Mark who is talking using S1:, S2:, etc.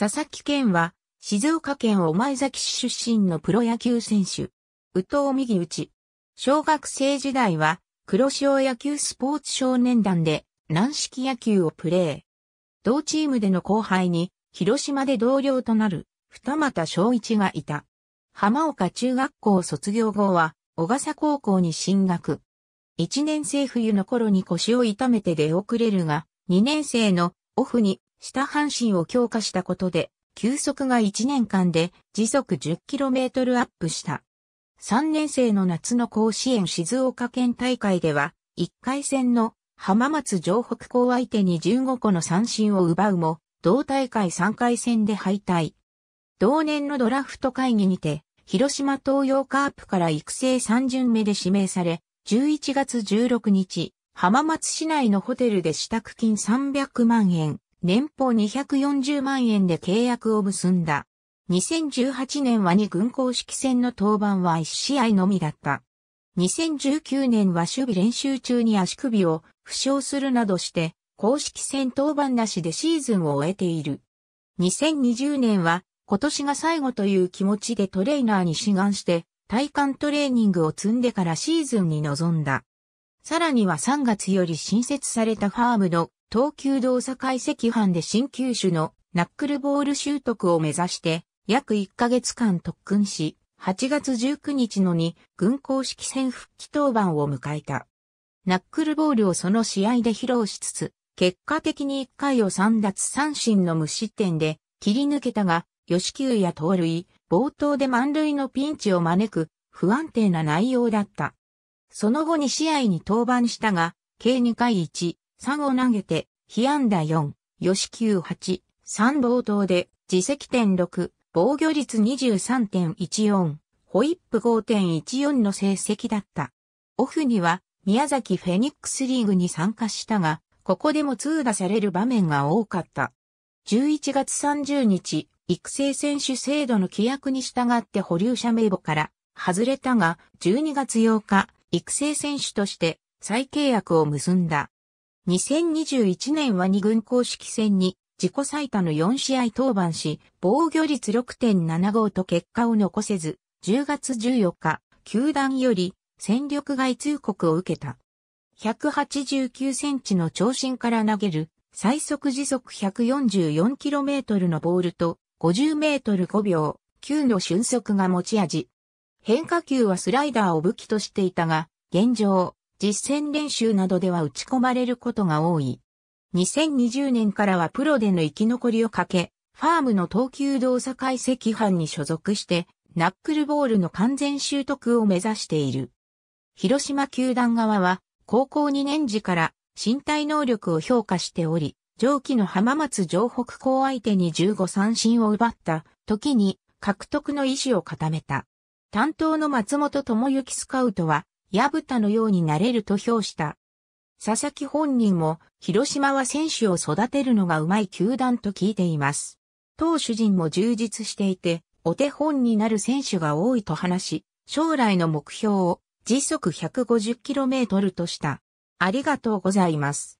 S1: 佐々木健は、静岡県御前崎市出身のプロ野球選手。宇藤右内。小学生時代は、黒潮野球スポーツ少年団で、軟式野球をプレー。同チームでの後輩に、広島で同僚となる、二俣昭一がいた。浜岡中学校卒業後は、小笠高校に進学。一年生冬の頃に腰を痛めて出遅れるが、二年生のオフに下半身を強化したことで、球速が1年間で時速 10km アップした。3年生の夏の甲子園静岡県大会では、1回戦の浜松城北高相手に15個の三振を奪うも、同大会3回戦で敗退。同年のドラフト会議にて、広島東洋カープから育成3巡目で指名され、11月16日、浜松市内のホテルで支度金300万円、年俸240万円で契約を結んだ。2018年は2軍公式戦の登板は1試合のみだった。2019年は守備練習中に足首を負傷するなどして、公式戦登板なしでシーズンを終えている。2020年は今年が最後という気持ちでトレーナーに志願して、体幹トレーニングを積んでからシーズンに臨んだ。さらには3月より新設されたファームの東急動作解析班で新球種のナックルボール習得を目指して、約1ヶ月間特訓し、8月19日のに軍公式戦復帰登板を迎えた。ナックルボールをその試合で披露しつつ、結果的に1回を3奪三振の無失点で切り抜けたが、吉球や盗塁、冒頭で満塁のピンチを招く不安定な内容だった。その後2試合に登板したが、計2回1、3を投げて、被安打4、吉球8、3冒頭で、自責点6、防御率23.14、ホイップ5.14の成績だった。オフには、宮崎フェニックスリーグに参加したが、ここでも通打される場面が多かった。11月30日、育成選手制度の規約に従って保留者名簿から外れたが、12月8日、育成選手として再契約を結んだ。2021年は2軍公式戦に自己最多の4試合登板し、防御率6.75と結果を残せず、10月14日、球団より戦力外通告を受けた。189センチの長身から投げる最速時速 144km のボールと 50m5 秒9の瞬速が持ち味。変化球はスライダーを武器としていたが、現状、実戦練習などでは打ち込まれることが多い。2020年からはプロでの生き残りをかけ、ファームの投球動作解析班に所属して、ナックルボールの完全習得を目指している。広島球団側は、高校2年時から身体能力を評価しており、上記の浜松城北校相手に15三振を奪った時に獲得の意思を固めた。担当の松本智之スカウトは矢蓋のようになれると評した。佐々木本人も、広島は選手を育てるのがうまい球団と聞いています。投手陣も充実していて、お手本になる選手が多いと話し、将来の目標を時速 150km とした。ありがとうございます。